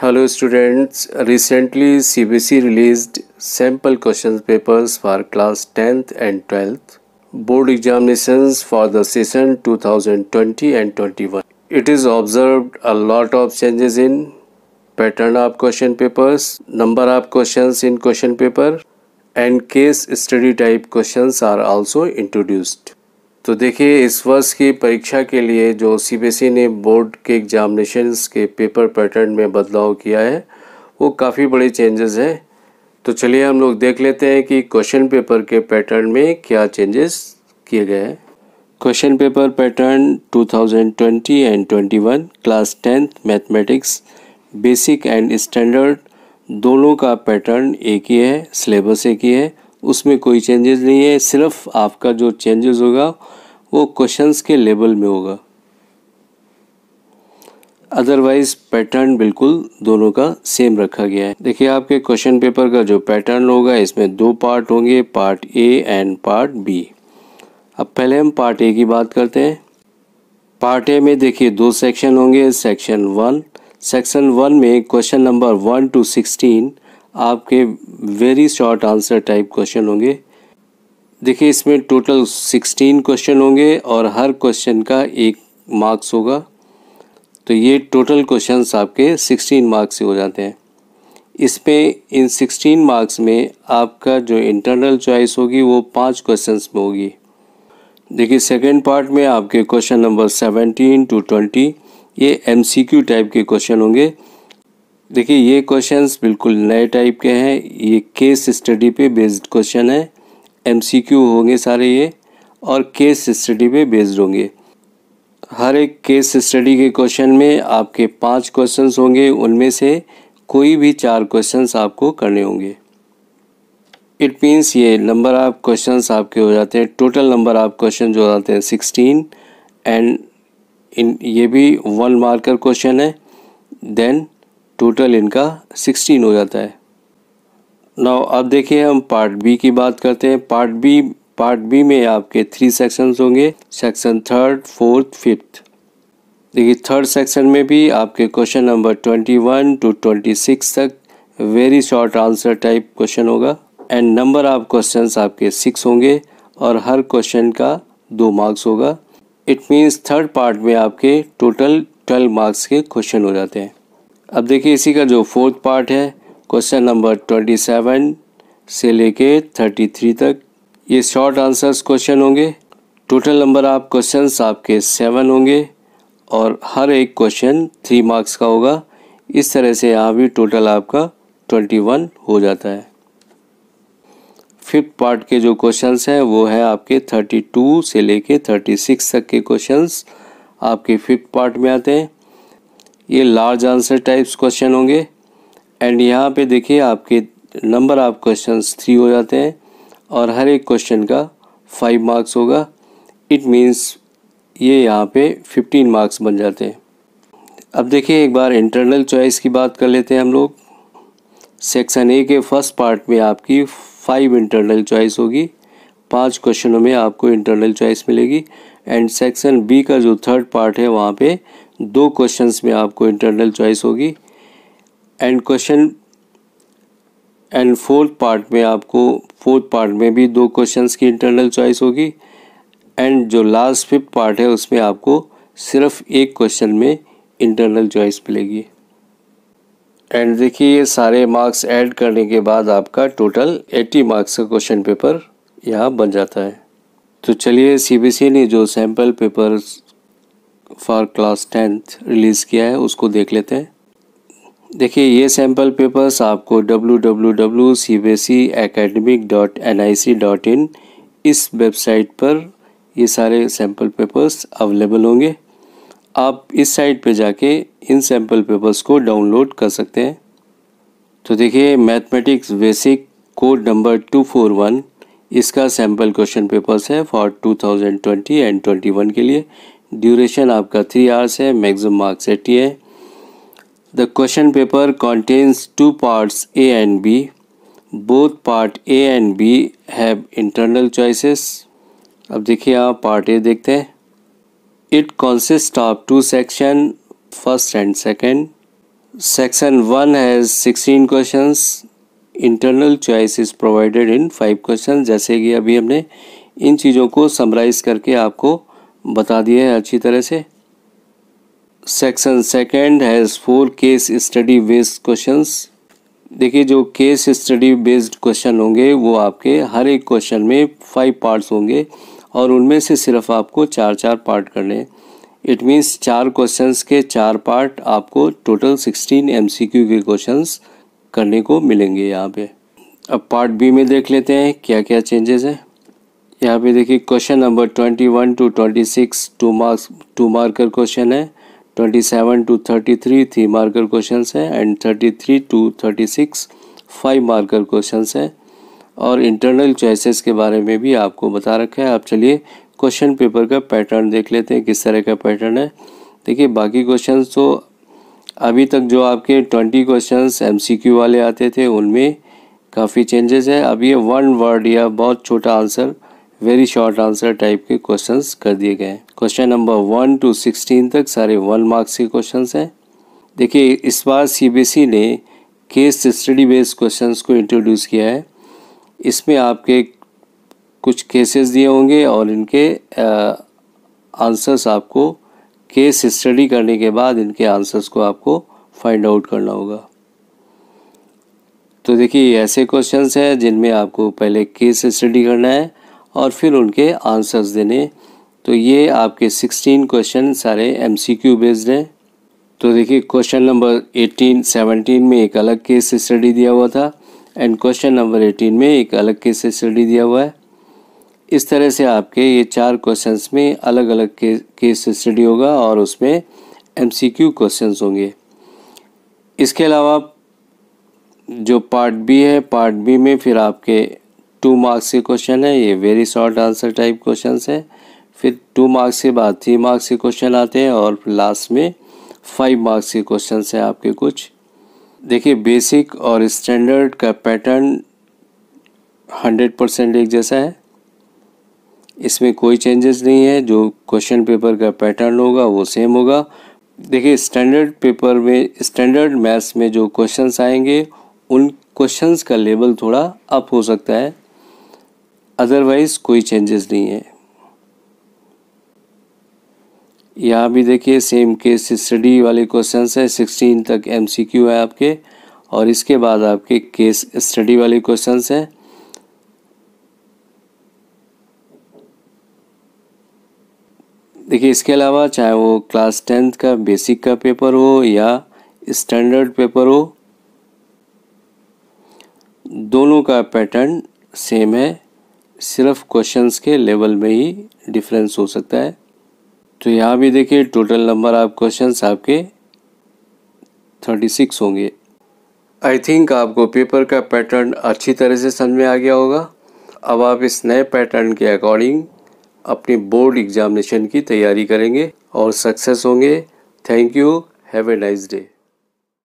Hello students, recently CBC released sample question papers for class 10th and 12th board examinations for the session 2020 and 21. It is observed a lot of changes in pattern of question papers, number of questions in question paper and case study type questions are also introduced. तो देखिए इस वर्ष की परीक्षा के लिए जो CBSE e ने बोर्ड के एग्जामिनेशन के पेपर पैटर्न में बदलाव किया है वो काफ़ी बड़े चेंजेस हैं तो चलिए हम लोग देख लेते हैं कि क्वेश्चन पेपर के पैटर्न में क्या चेंजेस किए गए हैं question paper pattern 2020 and 21 class tenth mathematics basic and standard दोनों का पैटर्न एक ही है सिलेबस एक ही है उसमें कोई चेंजेस नहीं है सिर्फ आपका जो चेंजेस होगा वो क्वेश्चंस के लेवल में होगा अदरवाइज पैटर्न बिल्कुल दोनों का सेम रखा गया है देखिए आपके क्वेश्चन पेपर का जो पैटर्न होगा इसमें दो पार्ट होंगे part A and part B अब पहले हम पार्ट ए की बात करते हैं पार्ट ए में देखिए दो सेक्शन होंगे सेक्शन वन सेक्शन वन में question number one to sixteen आपके very short answer type question होंगे देखिए इसमें टोटल सिक्सटीन क्वेश्चन होंगे और हर क्वेश्चन का एक मार्क्स होगा तो ये टोटल क्वेश्चन आपके सिक्सटीन मार्क्स से हो जाते हैं इसमें इन सिक्सटीन मार्क्स में आपका जो इंटरनल चॉइस होगी वो पांच क्वेश्चंस में होगी देखिए सेकेंड पार्ट में आपके question number seventeen to twenty ये एमसीक्यू टाइप के क्वेश्चन होंगे देखिए ये क्वेश्चंस बिल्कुल नए टाइप के हैं ये केस स्टडी पे बेस्ड क्वेश्चन है एमसीक्यू होंगे सारे ये और केस स्टडी पे बेस्ड होंगे हर एक केस स्टडी के क्वेश्चन में आपके पांच क्वेश्चंस होंगे उनमें से कोई भी चार क्वेश्चंस आपको करने होंगे इट मीन्स ये नंबर ऑफ़ क्वेश्चंस आपके हो जाते हैं टोटल नंबर ऑफ क्वेश्चन जो जाते हैं सिक्सटीन एंड इन ये भी वन मार्कर क्वेश्चन है देन टोटल इनका सिक्सटीन हो जाता है नाउ अब देखिए हम पार्ट बी की बात करते हैं पार्ट बी पार्ट बी में आपके थ्री सेक्शंस होंगे सेक्शन थर्ड फोर्थ फिफ्थ देखिए थर्ड सेक्शन में भी आपके question number twenty one to twenty six तक very short answer type question होगा एंड नंबर ऑफ क्वेश्चंस आपके सिक्स होंगे और हर क्वेश्चन का दो मार्क्स होगा इट मीन्स थर्ड पार्ट में आपके टोटल ट्वेल्व मार्क्स के क्वेश्चन हो जाते हैं अब देखिए इसी का जो फोर्थ पार्ट है क्वेश्चन नंबर ट्वेंटी सेवन से लेके थर्टी थ्री तक ये शॉर्ट आंसर्स क्वेश्चन होंगे टोटल नंबर आप क्वेश्चन आपके सेवन होंगे और हर एक क्वेश्चन थ्री मार्क्स का होगा इस तरह से यहाँ भी टोटल आपका ट्वेंटी वन हो जाता है फिफ्थ पार्ट के जो क्वेश्चंस हैं वो है आपके थर्टी टू से लेके थर्टी सिक्स तक के क्वेश्चंस आपके फिफ्थ पार्ट में आते हैं ये लार्ज आंसर टाइप्स क्वेश्चन होंगे एंड यहाँ पे देखिए आपके नंबर ऑफ क्वेश्चन थ्री हो जाते हैं और हर एक क्वेश्चन का फाइव मार्क्स होगा इट मीन्स ये यहाँ पे फिफ्टीन मार्क्स बन जाते हैं अब देखिए एक बार इंटरनल चॉइस की बात कर लेते हैं हम लोग सेक्शन ए के फर्स्ट पार्ट में आपकी फाइव इंटरनल चॉइस होगी पांच क्वेश्चनों में आपको इंटरनल चॉइस मिलेगी एंड सेक्शन बी का जो थर्ड पार्ट है वहाँ पे दो क्वेश्चंस में आपको इंटरनल चॉइस होगी and question and fourth part में आपको फोर्थ पार्ट में भी दो क्वेश्चंस की इंटरनल चॉइस होगी एंड जो लास्ट फिफ्थ पार्ट है उसमें आपको सिर्फ एक क्वेश्चन में इंटरनल चॉइस मिलेगी एंड देखिए ये सारे मार्क्स ऐड करने के बाद आपका टोटल 80 मार्क्स का क्वेश्चन पेपर यहाँ बन जाता है तो चलिए सीबीएसई ने जो sample paper for class tenth release किया है उसको देख लेते हैं देखिए ये सैम्पल पेपर्स आपको W W C B S E academic dot N I C dot in इस वेबसाइट पर ये सारे सैम्पल पेपर्स अवेलेबल होंगे आप इस साइट पे जाके इन सैम्पल पेपर्स को डाउनलोड कर सकते हैं तो देखिए mathematics basic code number two four one इसका सैम्पल क्वेश्चन पेपर्स है फॉर 2020 एंड 21 के लिए ड्यूरेशन आपका थ्री आवर्स है मैक्सिमम मार्क्स एट्टी है the question paper contains two parts A and B both part A and B have internal choices अब देखिए आप पार्ट ए देखते हैं it consist of two section first and second section one has sixteen question internal choice is provided in five question जैसे कि अभी हमने इन चीज़ों को समराइज़ करके आपको बता दिया है अच्छी तरह से section second has four case study based questions देखिए जो केस स्टडी बेस्ड क्वेश्चन होंगे वो आपके हर एक क्वेश्चन में फाइव पार्ट्स होंगे और उनमें से सिर्फ आपको चार चार पार्ट करने इट मीन्स चार क्वेश्चंस के चार पार्ट आपको टोटल सिक्सटीन एमसीक्यू के क्वेश्चंस करने को मिलेंगे यहाँ पे अब पार्ट बी में देख लेते हैं क्या क्या चेंजेस हैं यहाँ पे देखिए question number twenty one to twenty six two marks two marker question है twenty seven to thirty three three marker question हैं and thirty three to thirty six five marker question हैं और इंटरनल चॉइसेस के बारे में भी आपको बता रखा है आप चलिए क्वेश्चन पेपर का पैटर्न देख लेते हैं किस तरह का पैटर्न है देखिए बाकी क्वेश्चन तो अभी तक जो आपके ट्वेंटी क्वेश्चन एमसीक्यू वाले आते थे उनमें काफ़ी चेंजेस है अब ये वन वर्ड या बहुत छोटा answer very short answer type के क्वेश्चंस कर दिए गए हैं question number one to sixteen तक सारे वन मार्क्स के क्वेश्चंस हैं देखिए इस बार सीबीएसई ने केस स्टडी बेस्ड क्वेश्चंस को इंट्रोड्यूस किया है इसमें आपके कुछ केसेस दिए होंगे और इनके आंसर्स आपको केस स्टडी करने के बाद इनके आंसर्स को आपको फाइंड आउट करना होगा तो देखिए ऐसे क्वेश्चंस हैं जिनमें आपको पहले केस स्टडी करना है और फिर उनके आंसर्स देने तो ये आपके 16 क्वेश्चन सारे एम सी क्यू बेस्ड हैं तो देखिए क्वेश्चन नंबर 18, 17 में एक अलग केस स्टडी दिया हुआ था एंड क्वेश्चन नंबर 18 में एक अलग केस स्टडी दिया हुआ है इस तरह से आपके ये चार क्वेश्चंस में अलग अलग के, केस स्टडी होगा और उसमें एम सी क्यू क्वेश्चन होंगे इसके अलावा जो पार्ट बी है पार्ट बी में फिर आपके टू मार्क्स के क्वेश्चन है ये very short answer type question है फिर टू मार्क्स के बाद थ्री मार्क्स के क्वेश्चन आते हैं और लास्ट में फाइव मार्क्स के क्वेश्चन हैं आपके कुछ देखिए बेसिक और स्टैंडर्ड का पैटर्न हंड्रेड परसेंट एक जैसा है इसमें कोई चेंजेस नहीं है जो क्वेश्चन पेपर का पैटर्न होगा वो सेम होगा देखिए स्टैंडर्ड पेपर में स्टैंडर्ड मैथ्स में जो क्वेश्चंस आएंगे उन क्वेश्चंस का लेवल थोड़ा अप हो सकता है अदरवाइज़ कोई चेंजेस नहीं है यहाँ भी देखिए सेम केस स्टडी वाले क्वेश्चन है सिक्सटीन तक एमसीक्यू है आपके और इसके बाद आपके केस स्टडी वाले क्वेश्चन हैं देखिए इसके अलावा चाहे वो क्लास टेंथ का बेसिक का पेपर हो या स्टैंडर्ड पेपर हो दोनों का पैटर्न सेम है सिर्फ क्वेश्चंस के लेवल में ही डिफरेंस हो सकता है तो यहाँ भी देखिए टोटल नंबर ऑफ क्वेश्चंस आपके थर्टी सिक्स होंगे आई थिंक आपको पेपर का पैटर्न अच्छी तरह से समझ में आ गया होगा अब आप इस नए पैटर्न के अकॉर्डिंग अपनी बोर्ड एग्जामिनेशन की तैयारी करेंगे और सक्सेस होंगे thank you have a nice day